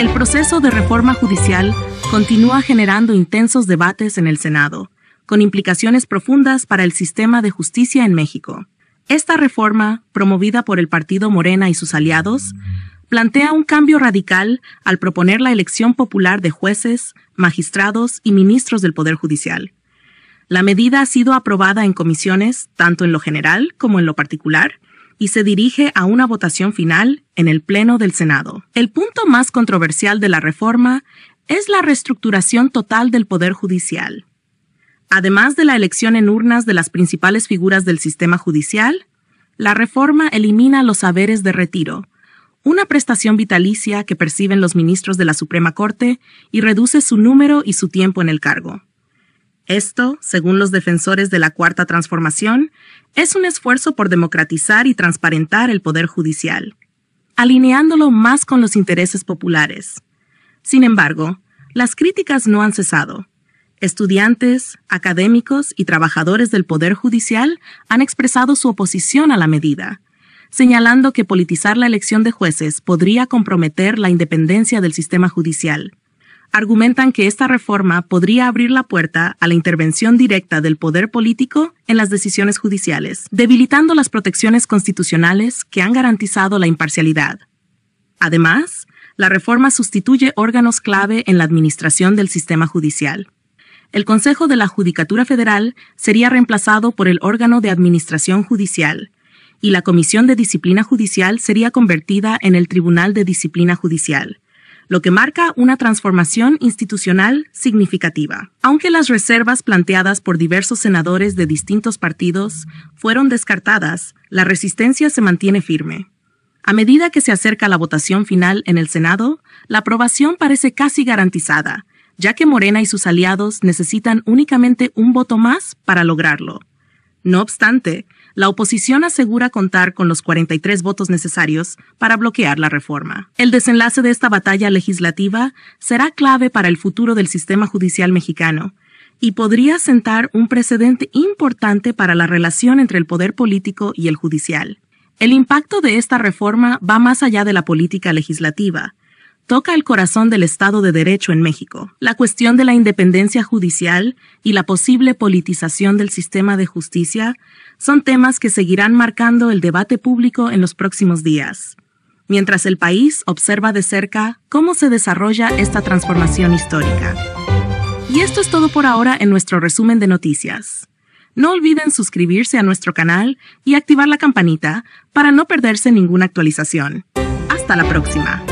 El proceso de reforma judicial continúa generando intensos debates en el Senado, con implicaciones profundas para el sistema de justicia en México. Esta reforma, promovida por el Partido Morena y sus aliados, plantea un cambio radical al proponer la elección popular de jueces, magistrados y ministros del Poder Judicial. La medida ha sido aprobada en comisiones, tanto en lo general como en lo particular, y se dirige a una votación final en el Pleno del Senado. El punto más controversial de la reforma es la reestructuración total del Poder Judicial. Además de la elección en urnas de las principales figuras del sistema judicial, la reforma elimina los saberes de retiro, una prestación vitalicia que perciben los ministros de la Suprema Corte y reduce su número y su tiempo en el cargo. Esto, según los defensores de la Cuarta Transformación, es un esfuerzo por democratizar y transparentar el poder judicial, alineándolo más con los intereses populares. Sin embargo, las críticas no han cesado. Estudiantes, académicos y trabajadores del Poder Judicial han expresado su oposición a la medida, señalando que politizar la elección de jueces podría comprometer la independencia del sistema judicial argumentan que esta reforma podría abrir la puerta a la intervención directa del poder político en las decisiones judiciales, debilitando las protecciones constitucionales que han garantizado la imparcialidad. Además, la reforma sustituye órganos clave en la administración del sistema judicial. El Consejo de la Judicatura Federal sería reemplazado por el órgano de Administración Judicial, y la Comisión de Disciplina Judicial sería convertida en el Tribunal de Disciplina Judicial, lo que marca una transformación institucional significativa. Aunque las reservas planteadas por diversos senadores de distintos partidos fueron descartadas, la resistencia se mantiene firme. A medida que se acerca la votación final en el Senado, la aprobación parece casi garantizada, ya que Morena y sus aliados necesitan únicamente un voto más para lograrlo. No obstante, la oposición asegura contar con los 43 votos necesarios para bloquear la reforma. El desenlace de esta batalla legislativa será clave para el futuro del sistema judicial mexicano y podría sentar un precedente importante para la relación entre el poder político y el judicial. El impacto de esta reforma va más allá de la política legislativa toca el corazón del Estado de Derecho en México, la cuestión de la independencia judicial y la posible politización del sistema de justicia son temas que seguirán marcando el debate público en los próximos días, mientras el país observa de cerca cómo se desarrolla esta transformación histórica. Y esto es todo por ahora en nuestro resumen de noticias. No olviden suscribirse a nuestro canal y activar la campanita para no perderse ninguna actualización. Hasta la próxima.